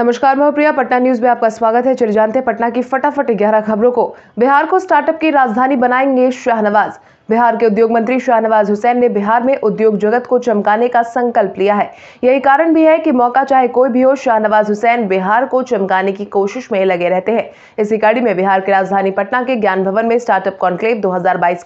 नमस्कार मैं प्रिया पटना न्यूज में आपका स्वागत है चले जानते हैं पटना की फटाफट ग्यारह खबरों को बिहार को स्टार्टअप की राजधानी बनाएंगे शाहनवाज बिहार के उद्योग मंत्री शाहनवाज हुसैन ने बिहार में उद्योग जगत को चमकाने का संकल्प लिया है यही कारण भी है कि मौका चाहे कोई भी हो शाहनवाज हुसैन बिहार को चमकाने की कोशिश में लगे रहते हैं इसी कड़ी में बिहार की राजधानी पटना के ज्ञान भवन में स्टार्टअप कॉन्क्लेव दो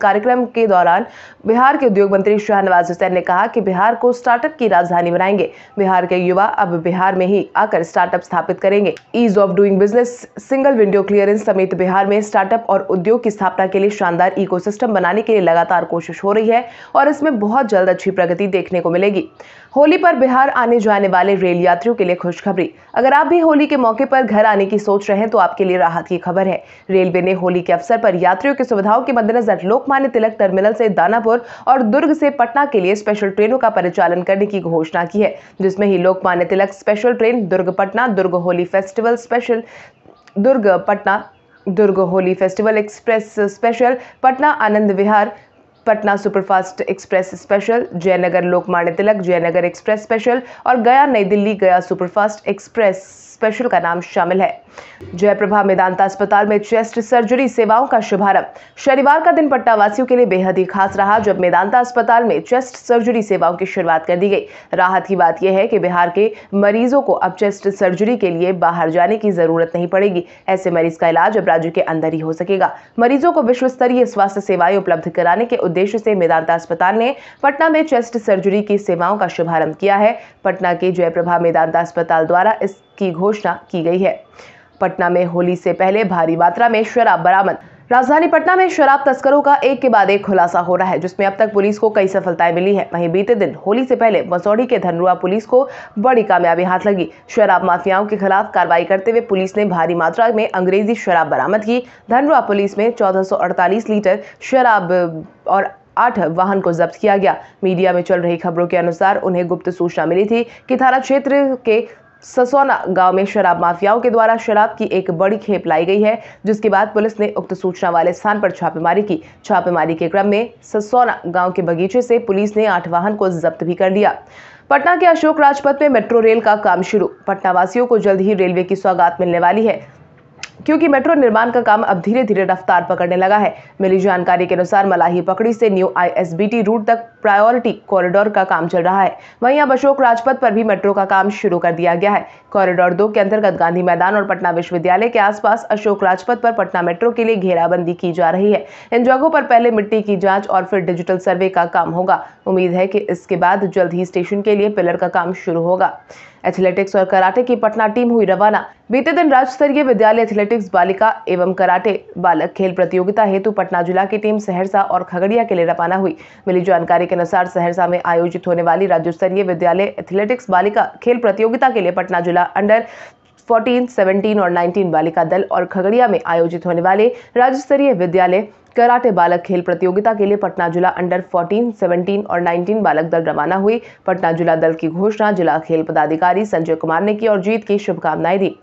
कार्यक्रम के दौरान बिहार के उद्योग मंत्री शाहनवाज हुसैन ने कहा कि बिहार को स्टार्टअप की राजधानी बनाएंगे बिहार के युवा अब बिहार में ही आकर स्टार्टअप स्थापित करेंगे ease of doing business single window clearance समेत बिहार में स्टार्टअप और उद्योग की स्थापना के लिए शानदार इकोसिस्टम बनाने के लिए लगातार कोशिश हो रही है और इसमें बहुत जल्द अच्छी प्रगति देखने को मिलेगी होली पर बिहार आने जाने वाले रेल यात्रियों के लिए खुशखबरी अगर आप भी होली के मौके पर घर आने की सोच रहे हैं तो आपके लिए राहत की खबर है रेलवे ने होली के अवसर पर यात्रियों की सुविधाओं के मद्देनजर लोकमान्य तिलक टर्मिनल से दानापुर और दुर्ग से पटना के लिए स्पेशल ट्रेनों का परिचालन करने की घोषणा की है जिसमें ही Lokmanya Tilak special train Durg Patna Durg Holi festival special Durg Patna Durg Holi festival express special Patna Anand Vihar Patna superfast express special Jaynagar Lokmanya Tilak Jaynagar express special और गया नई दिल्ली गया सुपरफास्ट एक्सप्रेस स्पेशल का नाम शामिल है जयप्रभा मेदांता अस्पताल में चेस्ट सर्जरी सेवाओं का शुभारंभ शनिवार का दिन पट्टा वासियों के लिए बेहद ही खास रहा जब मेदांता अस्पताल में चेस्ट सर्जरी सेवाओं की शुरुआत कर दी गई राहत की बात यह है कि बिहार के मरीजों को अब चेस्ट सर्जरी के लिए बाहर जाने की जरूरत नहीं पड़ेगी ऐसे मरीज का इलाज अब राज्य के अंदर ही हो सकेगा मरीजों को विश्व स्तरीय स्वास्थ्य सेवाएं उपलब्ध कराने के उद्देश्य से मेदांता अस्पताल ने पटना में चेस्ट सर्जरी की सेवाओं का शुभारंभ किया है पटना के जयप्रभा मेदांता अस्पताल द्वारा इस की घोषणा की गई है पटना में होली से पहले भारी मात्रा में शराब बरामद राजधानी पटना में शराब तस्करों का एक के बाद एक खुलासा हो रहा है जिसमें अब तक पुलिस को कई सफलताएं मिली है वहीं बीते दिन होली से पहले मसौढ़ी के धनरुआ पुलिस को बड़ी कामयाबी हाथ लगी शराब माफियाओं के खिलाफ कार्रवाई करते हुए पुलिस ने भारी मात्रा में अंग्रेजी शराब बरामद की धनरुआ पुलिस में चौदह लीटर शराब और आठ वाहन को जब्त किया गया मीडिया में चल रही खबरों के अनुसार उन्हें गुप्त सूचना मिली थी कि थाना क्षेत्र के ससौना गांव में शराब माफियाओं के द्वारा शराब की एक बड़ी खेप लाई गई है जिसके बाद पुलिस ने उक्त सूचना वाले स्थान पर छापेमारी की छापेमारी के क्रम में ससौना गांव के बगीचे से पुलिस ने आठ वाहन को जब्त भी कर लिया पटना के अशोक राजपथ में मेट्रो रेल का काम शुरू पटना वासियों को जल्द ही रेलवे की सौगात मिलने वाली है क्योंकि मेट्रो निर्माण का काम अब धीरे धीरे रफ्तार पकड़ने लगा है मिली जानकारी के अनुसार मलाही पकड़ी से न्यू आईएसबीटी रूट तक प्रायोरिटी कॉरिडोर का काम चल रहा है वहीं अब अशोक राजपथ पर भी मेट्रो का काम शुरू कर दिया गया है कॉरिडोर दो के अंतर्गत गांधी मैदान और पटना विश्वविद्यालय के आसपास अशोक राजपथ पर पटना मेट्रो के लिए घेराबंदी की जा रही है इन जगहों पर पहले मिट्टी की जाँच और फिर डिजिटल सर्वे का काम होगा उम्मीद है कि इसके बाद जल्द ही स्टेशन के लिए पिलर का काम शुरू होगा एथलेटिक्स और कराटे की पटना टीम हुई रवाना बीते दिन राज्य स्तरीय विद्यालय एथलेटिक्स बालिका एवं कराटे बालक खेल प्रतियोगिता हेतु पटना जिला की टीम सहरसा और खगड़िया के लिए रवाना हुई मिली जानकारी के अनुसार सहरसा में आयोजित होने वाली राज्य स्तरीय विद्यालय एथलेटिक्स बालिका खेल प्रतियोगिता के लिए पटना जिला अंडर 14, 17 और 19 बालिका दल और खगड़िया में आयोजित होने वाले राज्य स्तरीय विद्यालय कराटे बालक खेल प्रतियोगिता के लिए पटना जिला अंडर 14, 17 और 19 बालक दल रवाना हुई पटना जिला दल की घोषणा जिला खेल पदाधिकारी संजय कुमार ने की और जीत की शुभकामनाएं दी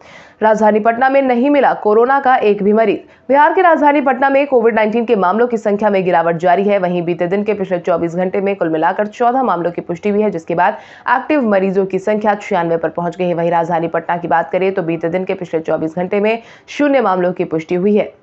राजधानी पटना में नहीं मिला कोरोना का एक भी मरीज बिहार के राजधानी पटना में कोविड 19 के मामलों की संख्या में गिरावट जारी है वहीं बीते दिन के पिछले 24 घंटे में कुल मिलाकर 14 मामलों की पुष्टि हुई है जिसके बाद एक्टिव मरीजों की संख्या छियानवे पर पहुंच गई है वहीं राजधानी पटना की बात करें तो बीते दिन के पिछले चौबीस घंटे में शून्य मामलों की पुष्टि हुई है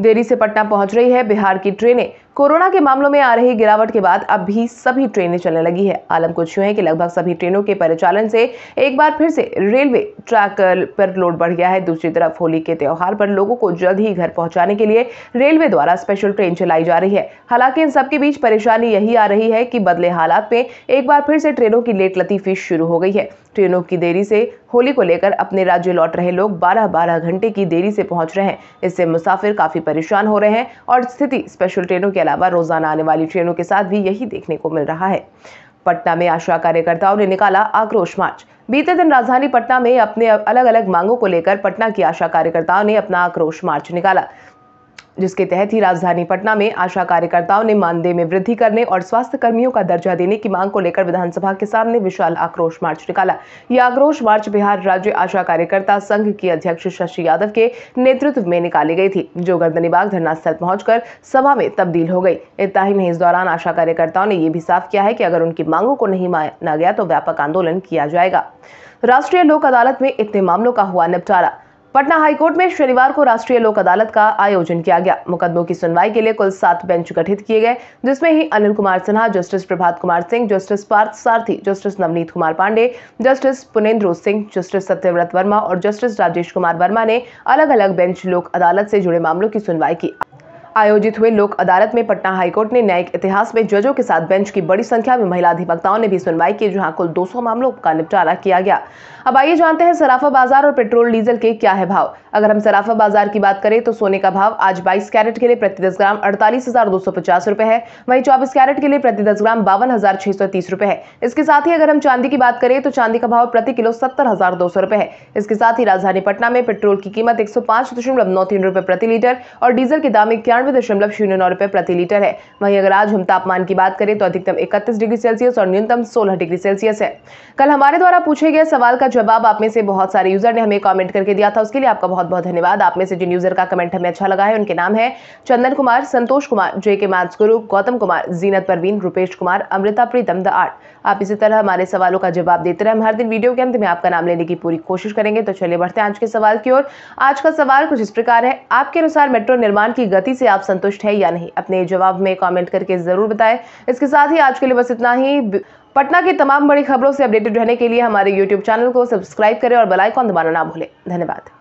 देरी से पटना पहुंच रही है बिहार की ट्रेनें कोरोना के मामलों में आ रही गिरावट के बाद अब भी सभी ट्रेनें चलने लगी है आलम कुछ यूँ है कि लगभग सभी ट्रेनों के परिचालन से एक बार फिर से रेलवे ट्रैक पर लोड बढ़ गया है दूसरी तरफ होली के त्यौहार पर लोगों को जल्द ही घर पहुंचाने के लिए रेलवे द्वारा स्पेशल ट्रेन चलाई जा रही है हालांकि इन सबके बीच परेशानी यही आ रही है कि बदले हालात में एक बार फिर से ट्रेनों की लेट लतीफी शुरू हो गई है ट्रेनों की देरी से होली को लेकर अपने राज्य लौट रहे लोग 12-12 घंटे की देरी से पहुंच रहे हैं इससे मुसाफिर काफी परेशान हो रहे हैं और स्थिति स्पेशल ट्रेनों के अलावा रोजाना आने वाली ट्रेनों के साथ भी यही देखने को मिल रहा है पटना में आशा कार्यकर्ताओं ने निकाला आक्रोश मार्च बीते दिन राजधानी पटना में अपने अलग अलग मांगों को लेकर पटना की आशा कार्यकर्ताओं ने अपना आक्रोश मार्च निकाला जिसके तहत ही राजधानी पटना में आशा कार्यकर्ताओं ने मानदेय में वृद्धि करने और स्वास्थ्य कर्मियों का दर्जा देने की मांग को लेकर विधानसभा के सामने विशाल आक्रोश मार्च निकाला यह आक्रोश मार्च बिहार राज्य आशा कार्यकर्ता संघ की अध्यक्ष शशि यादव के नेतृत्व में निकाली गई थी जो गर्दनीबाग धरना स्थल पहुँच सभा में तब्दील हो गई इतना ही नहीं इस दौरान आशा कार्यकर्ताओं ने यह भी साफ किया है कि अगर उनकी मांगों को नहीं माना गया तो व्यापक आंदोलन किया जाएगा राष्ट्रीय लोक अदालत में इतने मामलों का हुआ निपटारा पटना हाईकोर्ट में शनिवार को राष्ट्रीय लोक अदालत का आयोजन किया गया मुकदमों की सुनवाई के लिए कुल सात बेंच गठित किए गए जिसमें ही Anil Kumar Sinha justice Prabhat Kumar Singh justice Parth Sarathi justice Navneet Kumar Pandey justice Punendro Singh justice Satyavrat Verma और जस्टिस राजेश कुमार वर्मा ने अलग अलग बेंच लोक अदालत से जुड़े मामलों की सुनवाई की आयोजित हुए लोक अदालत में पटना हाईकोर्ट ने न्यायिक इतिहास में जजों के साथ बेंच की बड़ी संख्या में महिला अधिवक्ताओं ने भी सुनवाई की जहां कुल 200 मामलों का निपटारा किया गया अब आइए जानते हैं सराफा बाजार और पेट्रोल डीजल के क्या है भाव अगर हम सराफा बाजार की बात करें तो सोने का भाव आज बाईस कैरेट के लिए प्रति दस ग्राम अड़तालीस रुपए है वही चौबीस कैरेट के लिए प्रति दस ग्राम बावन रुपए है इसके साथ ही अगर हम चांदी की बात करें तो चांदी का भाव प्रति किलो सत्तर रुपए है इसके साथ ही राजधानी पटना में पेट्रोल की कीमत एक सौ रुपए प्रति लीटर और डीजल के दाम इक्यानवे निन्यानवे दशमलव शून्य नौ रुपये प्रति लीटर है वहीं अगर आज हम तापमान की बात करें तो अधिकतम इकतीस डिग्री सेल्सियस और न्यूनतम सोलह डिग्री सेल्सियस है कल हमारे द्वारा पूछे गए सवाल का जवाब आप में से बहुत सारे यूजर ने हमें कॉमेंट करके दिया था उसके लिए आपका बहुत बहुत धन्यवाद आप में से जिन यूजर का कमेंट हमें अच्छा लगा है उनके नाम है चंदन कुमार संतोष कुमार जे K Mars Guru Gautam Kumar Zeenat Parveen Rupesh Kumar Amrita Pritam the art आप इसी तरह हमारे सवालों का जवाब देते रहे हम हर दिन वीडियो के अंत में आपका नाम लेने की पूरी कोशिश करेंगे तो चलिए बढ़ते हैं आज के सवाल की ओर आज का सवाल कुछ इस प्रकार है आपके अनुसार मेट्रो निर्माण की गति से आप संतुष्ट हैं या नहीं अपने जवाब में कॉमेंट करके ज़रूर बताएं इसके साथ ही आज के लिए बस इतना ही पटना की तमाम बड़ी खबरों से अपडेटेड रहने के लिए हमारे यूट्यूब चैनल को सब्सक्राइब करें और बेलाइकॉन दबाना ना भूलें धन्यवाद